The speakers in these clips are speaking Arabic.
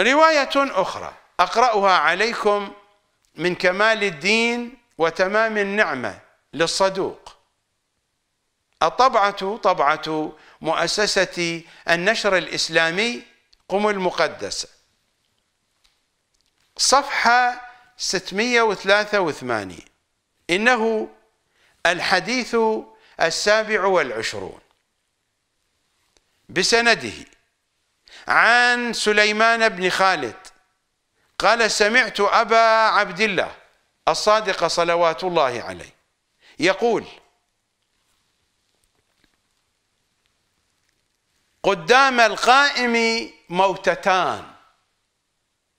رواية أخرى أقرأها عليكم من كمال الدين وتمام النعمة للصدوق الطبعة طبعة مؤسسة النشر الإسلامي قم المقدسة صفحة 683 إنه الحديث السابع والعشرون بسنده عن سليمان بن خالد قال سمعت أبا عبد الله الصادق صلوات الله عليه يقول قدام القائم موتتان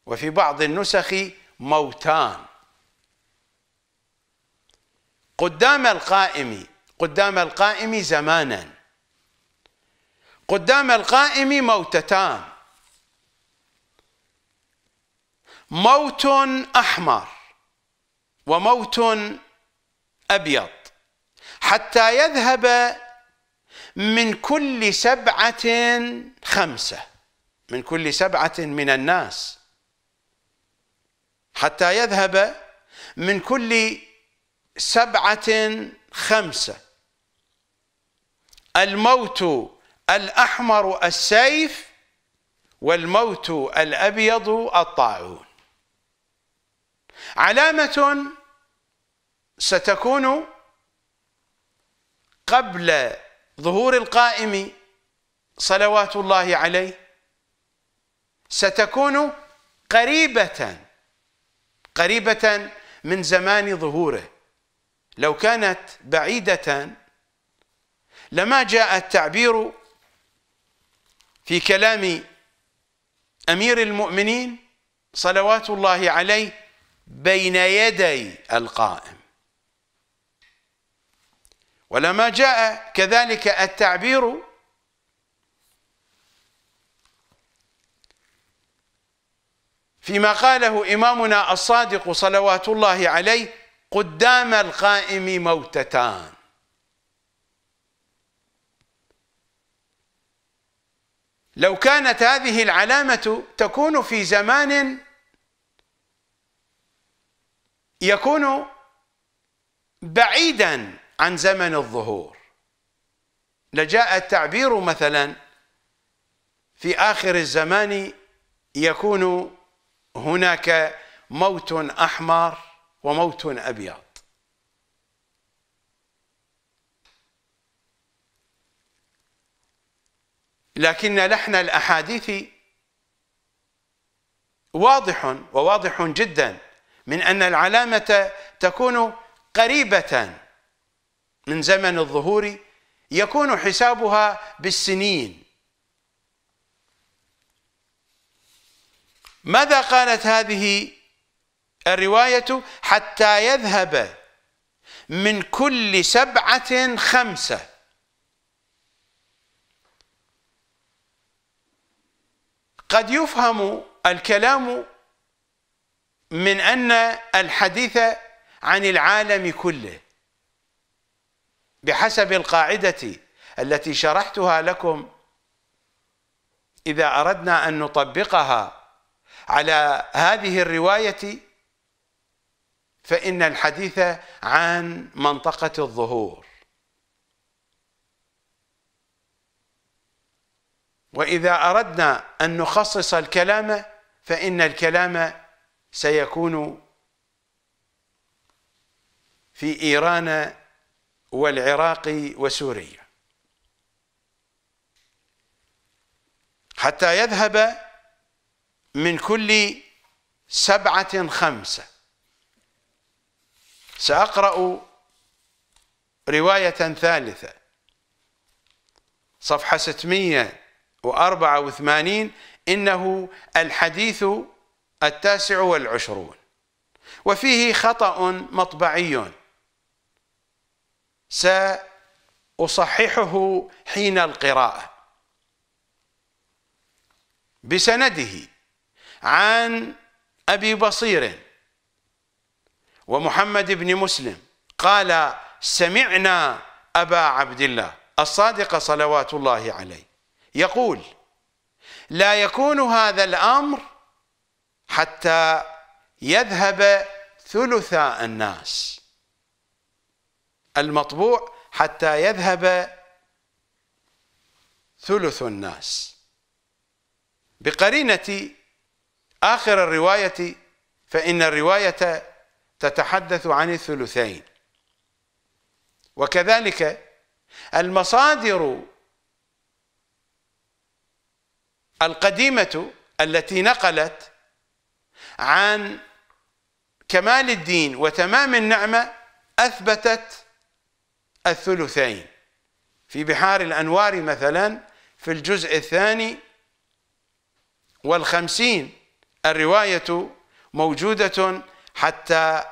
وفي بعض النسخ موتان قدام القائم قدام القائم زمانا قدام القائم موتتان موت احمر وموت ابيض حتى يذهب من كل سبعه خمسه من كل سبعه من الناس حتى يذهب من كل سبعه خمسه الموت الأحمر السيف والموت الأبيض الطاعون علامة ستكون قبل ظهور القائم صلوات الله عليه ستكون قريبة قريبة من زمان ظهوره لو كانت بعيدة لما جاء التعبير في كلام امير المؤمنين صلوات الله عليه بين يدي القائم ولما جاء كذلك التعبير فيما قاله إمامنا الصادق صلوات الله عليه قدام القائم موتتان لو كانت هذه العلامة تكون في زمان يكون بعيدا عن زمن الظهور لجاء التعبير مثلا في آخر الزمان يكون هناك موت أحمر وموت أبيض لكن لحن الأحاديث واضح وواضح جدا من أن العلامة تكون قريبة من زمن الظهور يكون حسابها بالسنين ماذا قالت هذه الرواية حتى يذهب من كل سبعة خمسة قد يفهم الكلام من أن الحديث عن العالم كله بحسب القاعدة التي شرحتها لكم إذا أردنا أن نطبقها على هذه الرواية فإن الحديث عن منطقة الظهور وإذا أردنا أن نخصص الكلام فإن الكلام سيكون في إيران والعراق وسوريا حتى يذهب من كل سبعة خمسة سأقرأ رواية ثالثة صفحة 600 وأربعة وثمانين إنه الحديث التاسع والعشرون وفيه خطأ مطبعي سأصححه حين القراءة بسنده عن أبي بصير ومحمد بن مسلم قال سمعنا أبا عبد الله الصادق صلوات الله عليه يقول لا يكون هذا الأمر حتى يذهب ثلث الناس المطبوع حتى يذهب ثلث الناس بقرينة آخر الرواية فإن الرواية تتحدث عن الثلثين وكذلك المصادر القديمة التي نقلت عن كمال الدين وتمام النعمة أثبتت الثلثين في بحار الأنوار مثلا في الجزء الثاني والخمسين الرواية موجودة حتى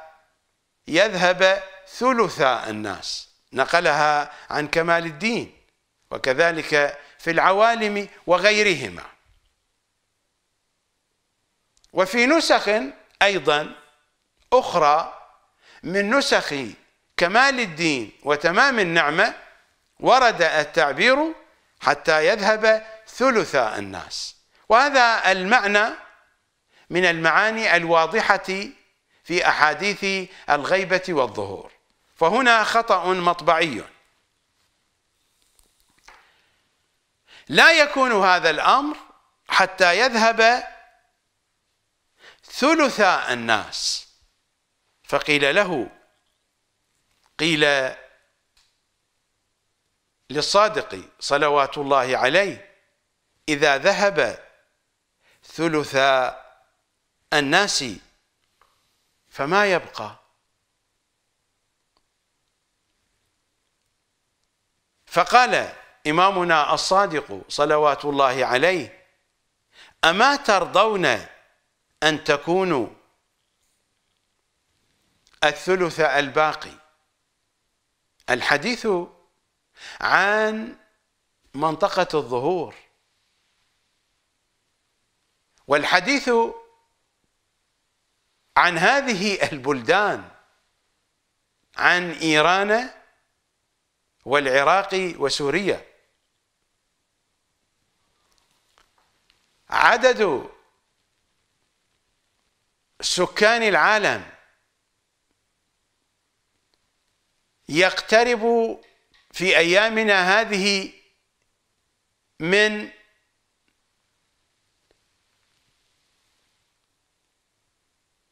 يذهب ثلث الناس نقلها عن كمال الدين وكذلك في العوالم وغيرهما وفي نسخ أيضا أخرى من نسخ كمال الدين وتمام النعمة ورد التعبير حتى يذهب ثلث الناس وهذا المعنى من المعاني الواضحة في أحاديث الغيبة والظهور فهنا خطأ مطبعي لا يكون هذا الأمر حتى يذهب ثلث الناس فقيل له قيل للصادق صلوات الله عليه إذا ذهب ثلث الناس فما يبقى فقال إمامنا الصادق صلوات الله عليه أما ترضون أن تكونوا الثلث الباقي الحديث عن منطقة الظهور والحديث عن هذه البلدان عن إيران والعراق وسوريا عدد سكان العالم يقترب في ايامنا هذه من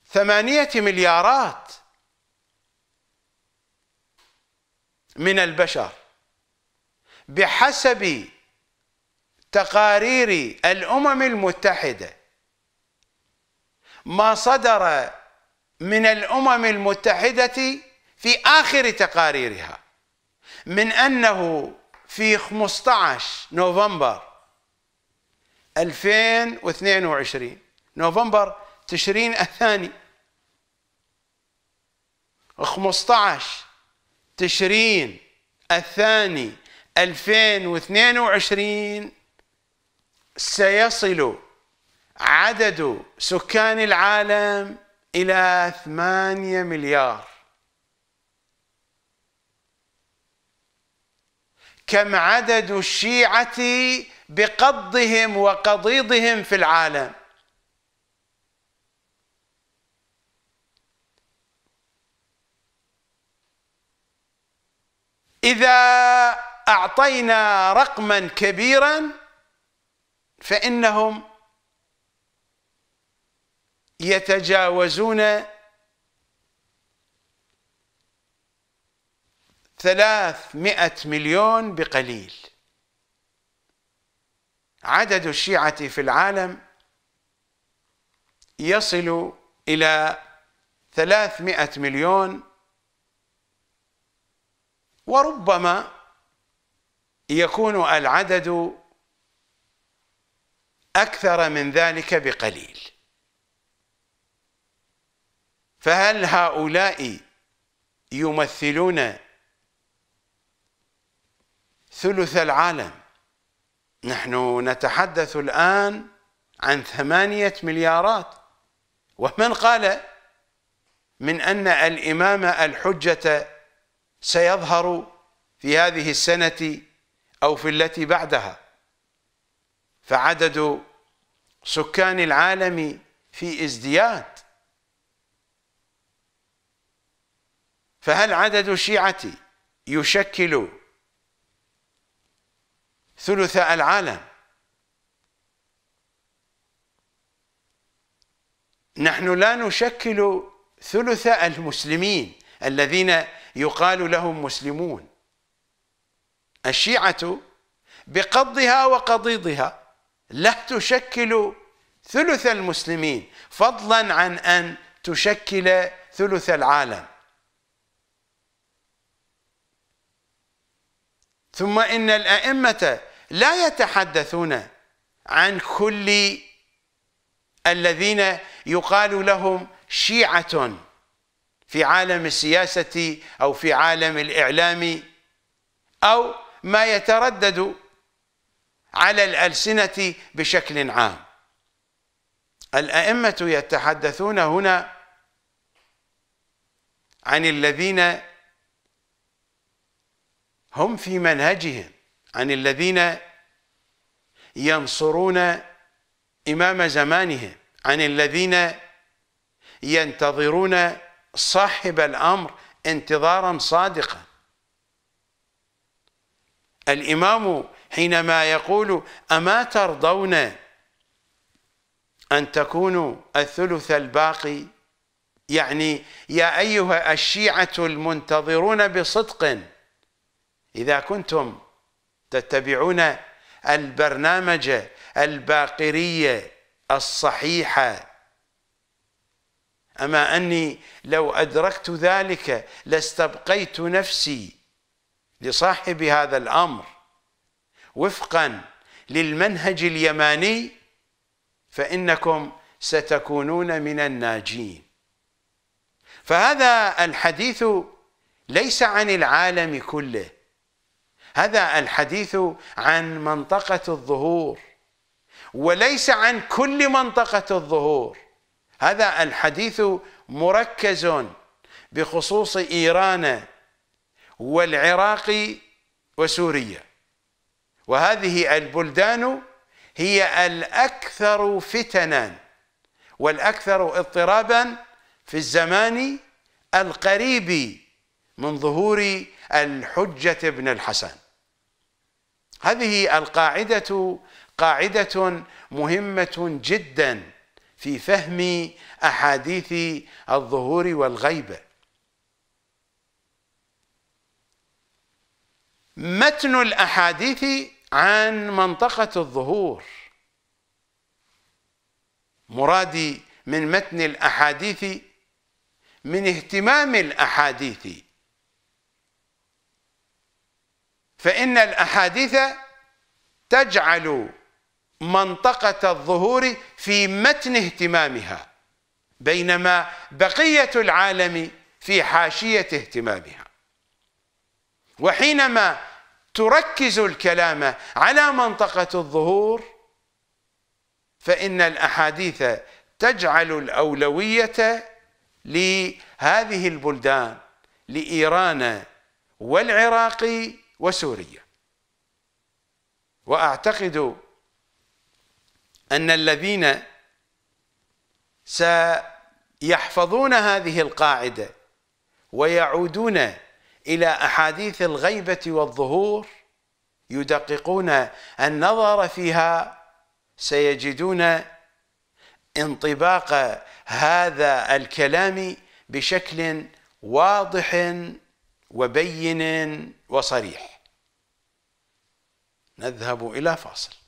ثمانية مليارات من البشر بحسب تقارير الامم المتحده ما صدر من الامم المتحده في اخر تقاريرها من انه في 15 نوفمبر 2022 نوفمبر تشرين الثاني 15 تشرين الثاني 2022 سيصل عدد سكان العالم إلى ثمانية مليار كم عدد الشيعة بقضهم وقضيضهم في العالم إذا أعطينا رقما كبيرا فإنهم يتجاوزون ثلاثمائة مليون بقليل عدد الشيعة في العالم يصل إلى ثلاثمائة مليون وربما يكون العدد أكثر من ذلك بقليل فهل هؤلاء يمثلون ثلث العالم نحن نتحدث الآن عن ثمانية مليارات ومن قال من أن الإمام الحجة سيظهر في هذه السنة أو في التي بعدها فعدد سكان العالم في ازدياد فهل عدد الشيعة يشكل ثلث العالم نحن لا نشكل ثلث المسلمين الذين يقال لهم مسلمون الشيعة بقضها وقضيضها لا تشكل ثلث المسلمين فضلا عن أن تشكل ثلث العالم ثم إن الأئمة لا يتحدثون عن كل الذين يقال لهم شيعة في عالم السياسة أو في عالم الإعلام أو ما يتردد على الألسنة بشكل عام الأئمة يتحدثون هنا عن الذين هم في منهجهم عن الذين ينصرون إمام زمانهم عن الذين ينتظرون صاحب الأمر انتظارا صادقا الإمام حينما يقول أما ترضون أن تكونوا الثلث الباقي يعني يا أيها الشيعة المنتظرون بصدق إذا كنتم تتبعون البرنامج الباقرية الصحيحة أما أني لو أدركت ذلك لاستبقيت نفسي لصاحب هذا الأمر وفقا للمنهج اليماني فإنكم ستكونون من الناجين فهذا الحديث ليس عن العالم كله هذا الحديث عن منطقة الظهور وليس عن كل منطقة الظهور هذا الحديث مركز بخصوص إيران والعراق وسوريا وهذه البلدان هي الأكثر فتنا والأكثر اضطرابا في الزمان القريب من ظهور الحجة ابن الحسن هذه القاعدة قاعدة مهمة جدا في فهم أحاديث الظهور والغيبة متن الأحاديث عن منطقة الظهور مرادي من متن الأحاديث من اهتمام الأحاديث فإن الأحاديث تجعل منطقة الظهور في متن اهتمامها بينما بقية العالم في حاشية اهتمامها وحينما تركز الكلام على منطقة الظهور فإن الأحاديث تجعل الأولوية لهذه البلدان لإيران والعراق وسوريا واعتقد ان الذين سيحفظون هذه القاعده ويعودون الى احاديث الغيبه والظهور يدققون النظر فيها سيجدون انطباق هذا الكلام بشكل واضح وبين وصريح نذهب إلى فاصل